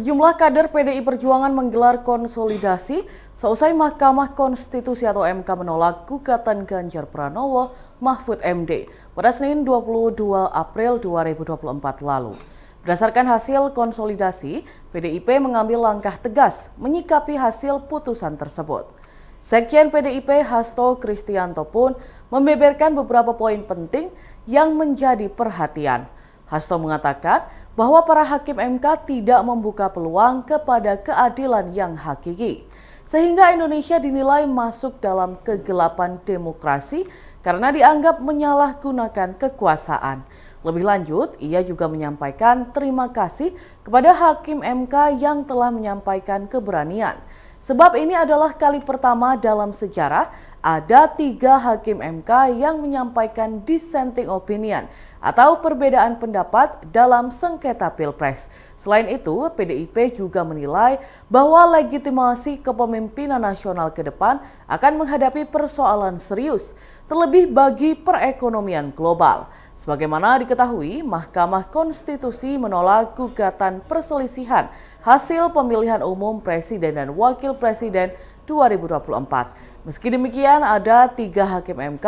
Sejumlah kader PDI Perjuangan menggelar konsolidasi seusai Mahkamah Konstitusi atau MK menolak gugatan Ganjar Pranowo Mahfud MD pada Senin 22 April 2024 lalu. Berdasarkan hasil konsolidasi, PDIP mengambil langkah tegas menyikapi hasil putusan tersebut. Sekjen PDIP Hasto Kristianto pun membeberkan beberapa poin penting yang menjadi perhatian. Hasto mengatakan bahwa para hakim MK tidak membuka peluang kepada keadilan yang hakiki. Sehingga Indonesia dinilai masuk dalam kegelapan demokrasi karena dianggap menyalahgunakan kekuasaan. Lebih lanjut, ia juga menyampaikan terima kasih kepada Hakim MK yang telah menyampaikan keberanian Sebab ini adalah kali pertama dalam sejarah ada tiga hakim MK yang menyampaikan dissenting opinion atau perbedaan pendapat dalam sengketa pilpres. Selain itu, PDIP juga menilai bahwa legitimasi kepemimpinan nasional ke depan akan menghadapi persoalan serius, terlebih bagi perekonomian global. Sebagaimana diketahui, Mahkamah Konstitusi menolak gugatan perselisihan hasil pemilihan umum Presiden dan Wakil Presiden 2024. Meski demikian, ada tiga hakim MK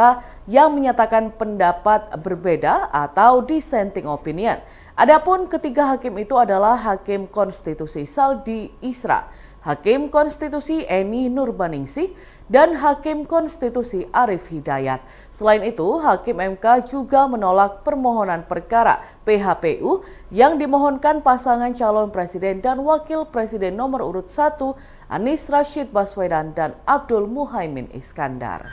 yang menyatakan pendapat berbeda atau dissenting opinion. Adapun ketiga hakim itu adalah Hakim Konstitusi Saldi Isra, Hakim Konstitusi Eni Nurbaningsih, dan Hakim Konstitusi Arief Hidayat. Selain itu, Hakim MK juga menolak permohonan perkara PHPU yang dimohonkan pasangan calon presiden dan wakil presiden nomor urut 1 Anies Rashid Baswedan dan Abdul Muhaimin Iskandar.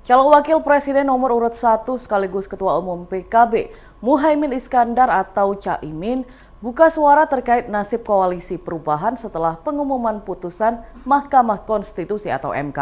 Calon Wakil Presiden nomor urut 1 sekaligus Ketua Umum PKB, Muhaimin Iskandar atau Caimin, buka suara terkait nasib koalisi perubahan setelah pengumuman putusan Mahkamah Konstitusi atau MK.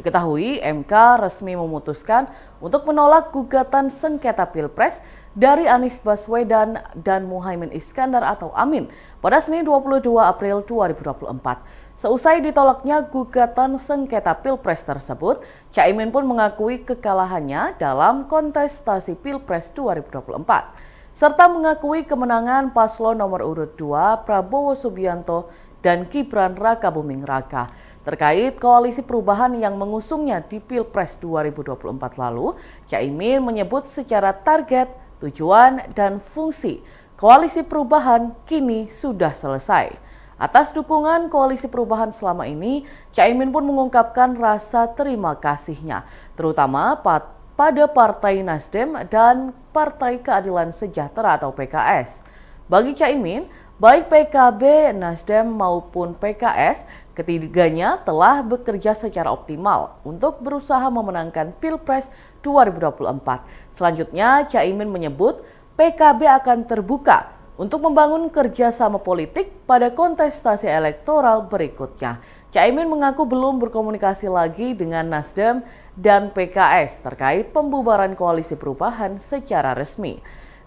Diketahui MK resmi memutuskan untuk menolak gugatan sengketa Pilpres dari Anies Baswedan dan Muhaimin Iskandar atau Amin pada Senin 22 April 2024. Seusai ditolaknya gugatan sengketa Pilpres tersebut, Caimin pun mengakui kekalahannya dalam kontestasi Pilpres 2024 serta mengakui kemenangan paslon nomor urut 2 Prabowo Subianto dan Gibran Raka Buming Raka terkait koalisi perubahan yang mengusungnya di Pilpres 2024 lalu. Caimin menyebut secara target, tujuan, dan fungsi koalisi perubahan kini sudah selesai. Atas dukungan koalisi perubahan selama ini, Caimin pun mengungkapkan rasa terima kasihnya, terutama pat pada Partai Nasdem dan Partai Keadilan Sejahtera atau PKS. Bagi Caimin, baik PKB, Nasdem maupun PKS, ketiganya telah bekerja secara optimal untuk berusaha memenangkan Pilpres 2024. Selanjutnya, Caimin menyebut PKB akan terbuka untuk membangun kerjasama politik pada kontestasi elektoral berikutnya. Caimin mengaku belum berkomunikasi lagi dengan Nasdem dan PKS terkait pembubaran koalisi perubahan secara resmi.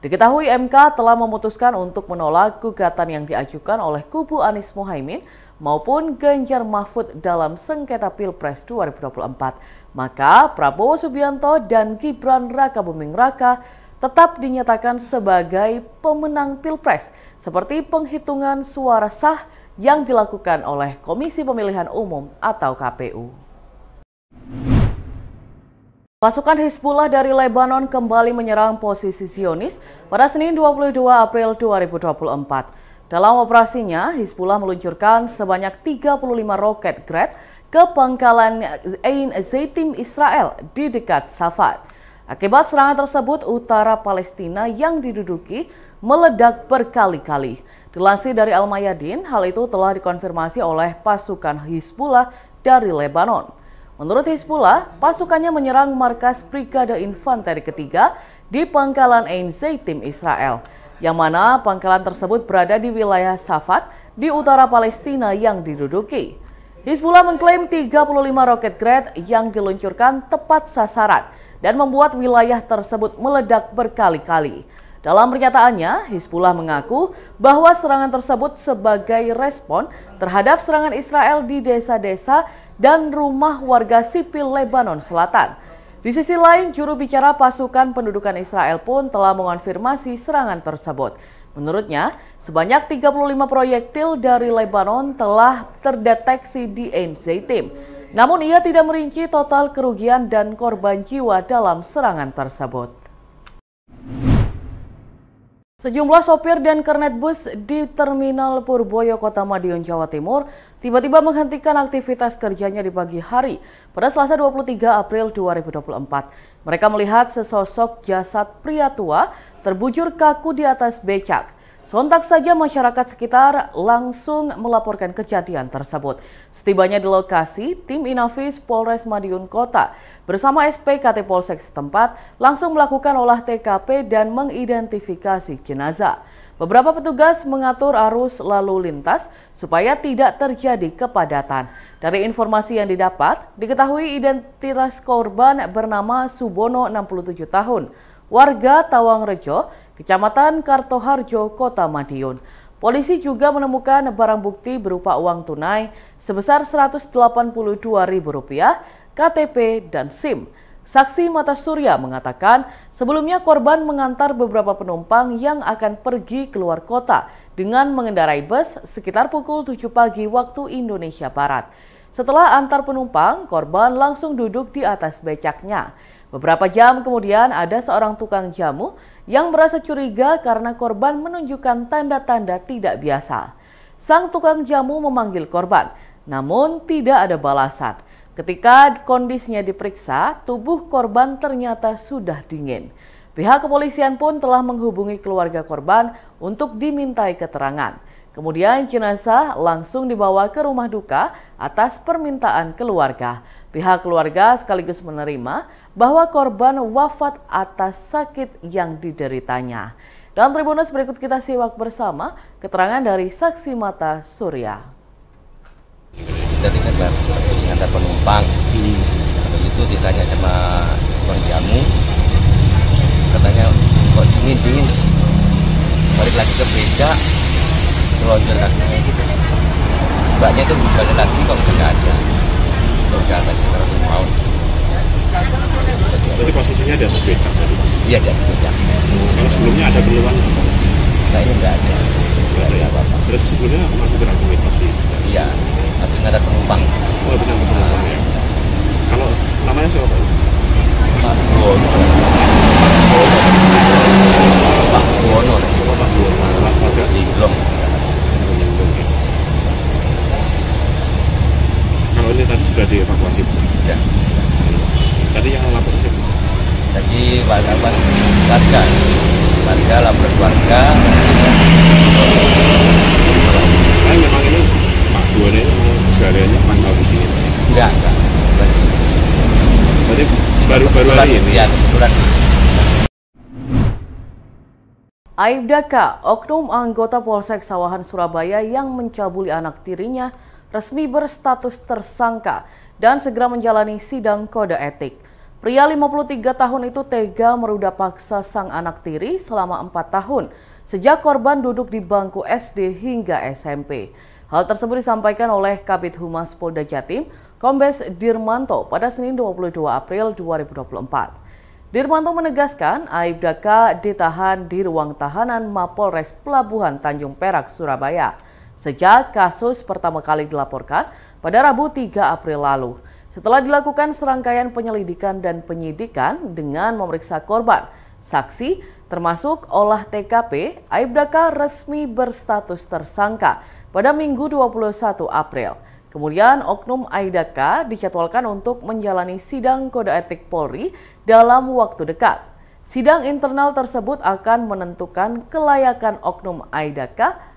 Diketahui MK telah memutuskan untuk menolak gugatan yang diajukan oleh kubu Anies Mohaimin maupun Ganjar Mahfud dalam sengketa Pilpres 2024. Maka Prabowo Subianto dan Gibran Raka Buming Raka tetap dinyatakan sebagai pemenang Pilpres seperti penghitungan suara sah yang dilakukan oleh Komisi Pemilihan Umum atau KPU. Pasukan Hizbullah dari Lebanon kembali menyerang posisi Zionis pada Senin 22 April 2024. Dalam operasinya, Hizbullah meluncurkan sebanyak 35 roket Grad ke pangkalan Ain Zaitim Israel di dekat Safat. Akibat serangan tersebut, utara Palestina yang diduduki meledak berkali-kali. Dilansir dari Al-Mayadin, hal itu telah dikonfirmasi oleh pasukan Hizbullah dari Lebanon. Menurut Hizbullah, pasukannya menyerang markas Brigade Infanteri ketiga di pangkalan Ein Zaytim Israel, yang mana pangkalan tersebut berada di wilayah Safat di utara Palestina yang diduduki. Hizbullah mengklaim 35 roket grade yang diluncurkan tepat sasaran dan membuat wilayah tersebut meledak berkali-kali. Dalam pernyataannya, Hizbullah mengaku bahwa serangan tersebut sebagai respon terhadap serangan Israel di desa-desa dan rumah warga sipil Lebanon Selatan. Di sisi lain, juru bicara pasukan pendudukan Israel pun telah mengonfirmasi serangan tersebut. Menurutnya, sebanyak 35 proyektil dari Lebanon telah terdeteksi di Ain Namun ia tidak merinci total kerugian dan korban jiwa dalam serangan tersebut. Sejumlah sopir dan kernet bus di Terminal Purboyo, Kota Madiun, Jawa Timur tiba-tiba menghentikan aktivitas kerjanya di pagi hari pada Selasa 23 April 2024. Mereka melihat sesosok jasad pria tua terbujur kaku di atas becak. Sontak saja masyarakat sekitar langsung melaporkan kejadian tersebut. Setibanya di lokasi, tim Inavis Polres Madiun Kota bersama SPKT Polsek setempat langsung melakukan olah TKP dan mengidentifikasi jenazah. Beberapa petugas mengatur arus lalu lintas supaya tidak terjadi kepadatan. Dari informasi yang didapat, diketahui identitas korban bernama Subono 67 tahun, warga Tawangrejo. Rejo Kecamatan Kartoharjo, Kota Madiun. Polisi juga menemukan barang bukti berupa uang tunai sebesar Rp182.000, KTP, dan SIM. Saksi Mata Surya mengatakan sebelumnya korban mengantar beberapa penumpang yang akan pergi keluar kota dengan mengendarai bus sekitar pukul 7 pagi waktu Indonesia Barat. Setelah antar penumpang, korban langsung duduk di atas becaknya. Beberapa jam kemudian ada seorang tukang jamu yang merasa curiga karena korban menunjukkan tanda-tanda tidak biasa. Sang tukang jamu memanggil korban, namun tidak ada balasan. Ketika kondisinya diperiksa, tubuh korban ternyata sudah dingin. Pihak kepolisian pun telah menghubungi keluarga korban untuk dimintai keterangan. Kemudian jenazah langsung dibawa ke rumah duka atas permintaan keluarga. Pihak keluarga sekaligus menerima bahwa korban wafat atas sakit yang dideritanya. Dan Tribunus berikut kita simak bersama keterangan dari saksi mata Surya. Kita dengan antar penumpang, habis itu ditanya sama tukang jamu, katanya kok dingin dingin, balik lagi ke beca, lonjol kakinya gitu mbaknya tuh bukan lagi kok nggak ada nggak ada sih kalau mau jadi posisinya di atas becak tadi? Iya di atas becak. Kalau sebelumnya ada keluhan? Kayaknya nggak ada. Nggak ada apa-apa. Berarti sebelumnya masih beraktivitas pasti. Iya. Habis ada penumpang. Oh habis ada penumpang ya. Kalau namanya siapa? Pak Buono Pak Buono Pak Buono Pak Buono Pak sudah dievakuasi ya. tadi yang lapor siapa tadi warga warga warga lapor warga nah, memang ini Pak dua ini sehariannya mantau di sini enggak enggak berarti baru-baru hari ini ya kebetulan Aibdaka, oknum anggota Polsek Sawahan Surabaya yang mencabuli anak tirinya resmi berstatus tersangka dan segera menjalani sidang kode etik. Pria 53 tahun itu tega meruda paksa sang anak tiri selama 4 tahun, sejak korban duduk di bangku SD hingga SMP. Hal tersebut disampaikan oleh Kabit Humas Polda Jatim, Kombes Dirmanto pada Senin 22 April 2024. Dirmanto menegaskan Aib Daka ditahan di ruang tahanan Mapolres Pelabuhan Tanjung Perak, Surabaya sejak kasus pertama kali dilaporkan pada Rabu 3 April lalu. Setelah dilakukan serangkaian penyelidikan dan penyidikan dengan memeriksa korban, saksi, termasuk olah TKP, Aibdaka resmi berstatus tersangka pada Minggu 21 April. Kemudian Oknum Aidaka dijadwalkan untuk menjalani sidang kode etik Polri dalam waktu dekat. Sidang internal tersebut akan menentukan kelayakan Oknum Aidaka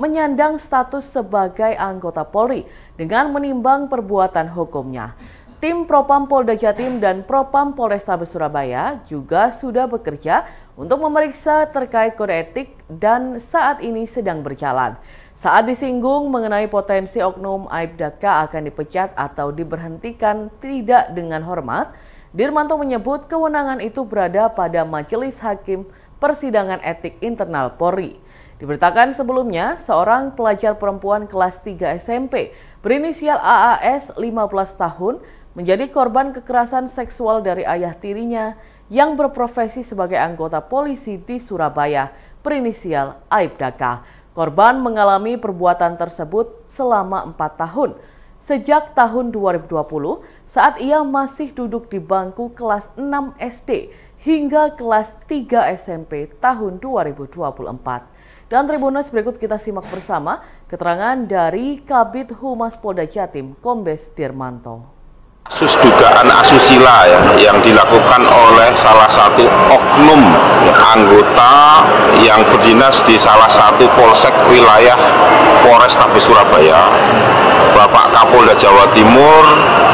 menyandang status sebagai anggota Polri dengan menimbang perbuatan hukumnya. Tim Propam Polda Jatim dan Propam Polrestabes Surabaya juga sudah bekerja untuk memeriksa terkait kode etik dan saat ini sedang berjalan. Saat disinggung mengenai potensi oknum Aibdaka akan dipecat atau diberhentikan tidak dengan hormat, Dirmanto menyebut kewenangan itu berada pada Majelis Hakim Persidangan Etik Internal Polri. Diberitakan sebelumnya, seorang pelajar perempuan kelas 3 SMP berinisial AAS 15 tahun menjadi korban kekerasan seksual dari ayah tirinya yang berprofesi sebagai anggota polisi di Surabaya berinisial Aibdaka. Korban mengalami perbuatan tersebut selama 4 tahun sejak tahun 2020 saat ia masih duduk di bangku kelas 6 SD hingga kelas 3 SMP tahun 2024. Dan Tribunas berikut kita simak bersama keterangan dari Kabit Humas Polda Jatim, Kombes Dirmanto kasus dugaan asusila ya yang dilakukan oleh salah satu oknum anggota yang berdinas di salah satu polsek wilayah Polres Polrestabes Surabaya. Bapak Kapolda Jawa Timur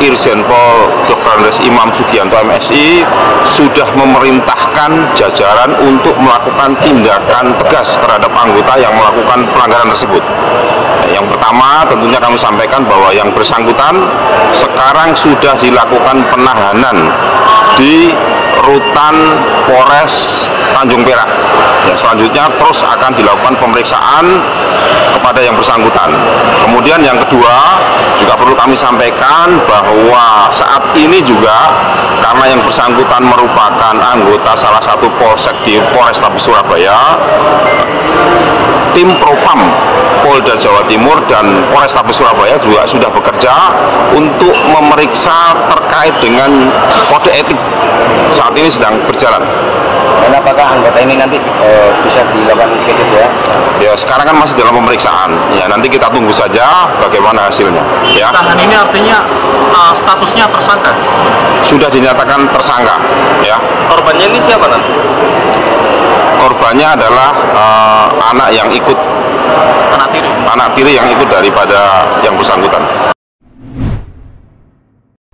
Irjen Pol Dr. Andres Imam Sugianto MSI sudah memerintahkan jajaran untuk melakukan tindakan tegas terhadap anggota yang melakukan pelanggaran tersebut. Yang pertama tentunya kami sampaikan bahwa yang bersangkutan sekarang sudah sudah dilakukan penahanan di rutan Polres Tanjung Perak. Ya, selanjutnya terus akan dilakukan pemeriksaan kepada yang bersangkutan. Kemudian yang kedua juga perlu kami sampaikan bahwa saat ini juga karena yang bersangkutan merupakan anggota salah satu polsek di Polrestabes Surabaya tim Propam Polda Jawa Timur dan Polrestabes Surabaya juga sudah bekerja untuk memeriksa terkait dengan kode etik saat ini sedang berjalan. Dan apakah anggota ini nanti e, bisa dilakukan kredit ya? Ya sekarang kan masih dalam pemeriksaan. Ya nanti kita tunggu saja bagaimana hasilnya. Ya. Tahan ini artinya uh, statusnya tersangka. Sudah dinyatakan tersangka. Ya. Korbannya ini siapa nanti? Korbannya adalah uh, anak yang ikut anak tiri. Anak tiri yang ikut daripada yang bersangkutan.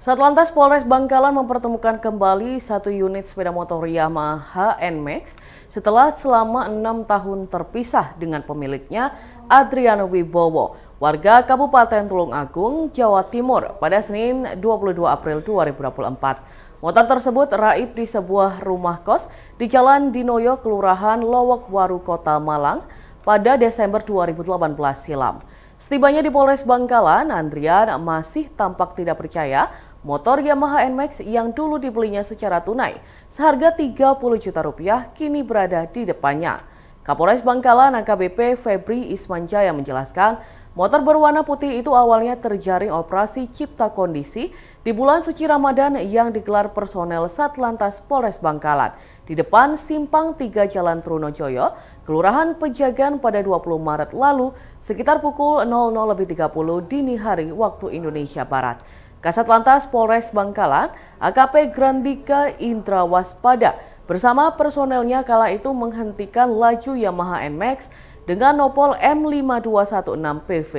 Satlantas Polres Bangkalan mempertemukan kembali satu unit sepeda motor Yamaha NMAX setelah selama enam tahun terpisah dengan pemiliknya Adriano Wibowo, warga Kabupaten Tulung Agung, Jawa Timur pada Senin 22 April 2024. Motor tersebut raib di sebuah rumah kos di Jalan Dinoyo, Kelurahan Lowok Waru, Kota Malang pada Desember 2018 silam. Setibanya di Polres Bangkalan, Andrian masih tampak tidak percaya Motor Yamaha NMAX yang dulu dibelinya secara tunai seharga 30 juta rupiah kini berada di depannya. Kapolres Bangkalan AKBP Febri Ismanjaya menjelaskan, motor berwarna putih itu awalnya terjaring operasi cipta kondisi di bulan suci Ramadan yang digelar personel Satlantas Polres Bangkalan di depan simpang tiga Jalan Trunojoyo, Kelurahan Pejagan pada 20 Maret lalu sekitar pukul 00.30 dini hari waktu Indonesia Barat. Kasat Lantas Polres Bangkalan, AKP Grandika Indra Waspada bersama personelnya kala itu menghentikan laju Yamaha NMAX dengan nopol M5216PV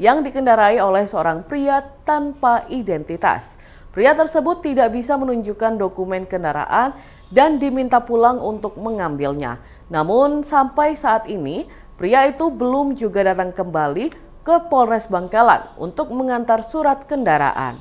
yang dikendarai oleh seorang pria tanpa identitas. Pria tersebut tidak bisa menunjukkan dokumen kendaraan dan diminta pulang untuk mengambilnya. Namun sampai saat ini, pria itu belum juga datang kembali ke Polres Bangkalan untuk mengantar surat kendaraan.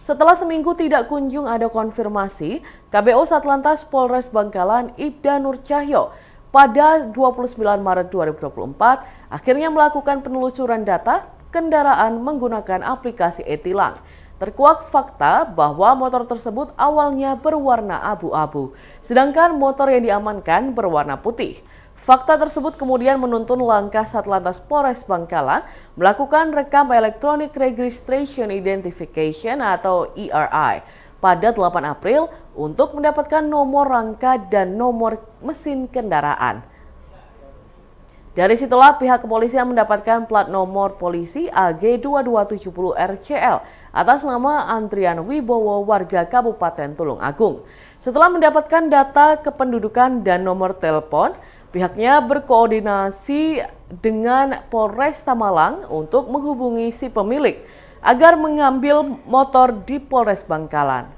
Setelah seminggu tidak kunjung ada konfirmasi, KBO Satlantas Polres Bangkalan Ibda Nur Cahyo pada 29 Maret 2024 akhirnya melakukan penelusuran data kendaraan menggunakan aplikasi Etilang. Terkuak fakta bahwa motor tersebut awalnya berwarna abu-abu, sedangkan motor yang diamankan berwarna putih. Fakta tersebut kemudian menuntun langkah Satlantas Polres Bangkalan melakukan rekam electronic registration identification atau ERI pada 8 April untuk mendapatkan nomor rangka dan nomor mesin kendaraan. Dari situlah pihak kepolisian mendapatkan plat nomor polisi AG2270RCL atas nama Antrian Wibowo warga Kabupaten Tulung Agung. Setelah mendapatkan data kependudukan dan nomor telepon, Pihaknya berkoordinasi dengan Polresta Malang untuk menghubungi si pemilik agar mengambil motor di Polres Bangkalan.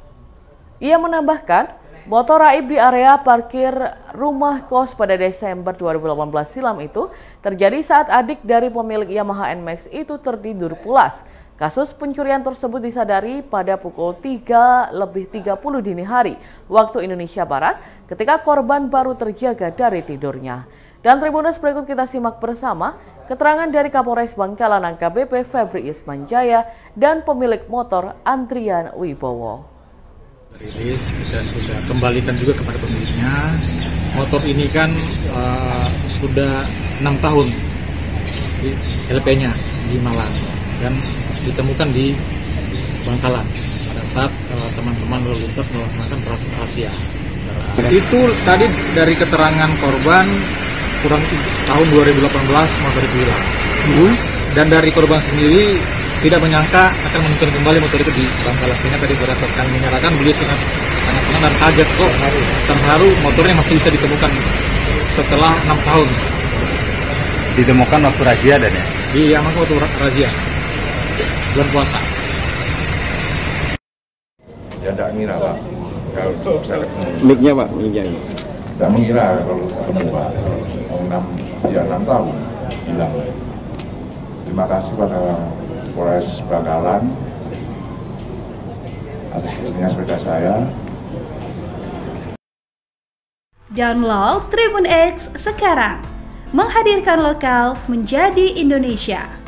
Ia menambahkan, motor raib di area parkir rumah kos pada Desember 2018 silam itu terjadi saat adik dari pemilik Yamaha NMAX itu tertidur pulas Kasus pencurian tersebut disadari pada pukul 3 lebih 30 dini hari waktu Indonesia Barat ketika korban baru terjaga dari tidurnya. Dan Tribunus berikut kita simak bersama keterangan dari Kapolres Bangkalan AKBP Febri Isman Jaya dan pemilik motor Andrian Wibowo. Rilis kita sudah kembalikan juga kepada pemiliknya. Motor ini kan uh, sudah enam tahun LP-nya di Malang dan ditemukan di Bangkalan pada saat eh, teman-teman lalu lintas melaksanakan proses rahasia. Itu tadi dari keterangan korban kurang tahun 2018 motor itu hilang. Dan dari korban sendiri tidak menyangka akan menuntun kembali motor itu di Bangkalan sehingga tadi berdasarkan menyerahkan beliau sangat sangat senang dan kaget kok oh, terharu motornya masih bisa ditemukan setelah enam tahun ditemukan waktu razia dan ya iya waktu razia berpuasa. Ya tidak ngira Pak. Kalau saya Miknya pak, miknya. Tidak mengira kalau ketemu pak. Enam, ya enam tahun hilang. Terima kasih pada Polres Bangkalan atas akhirnya sepeda saya. Download Tribun X sekarang. Menghadirkan lokal menjadi Indonesia.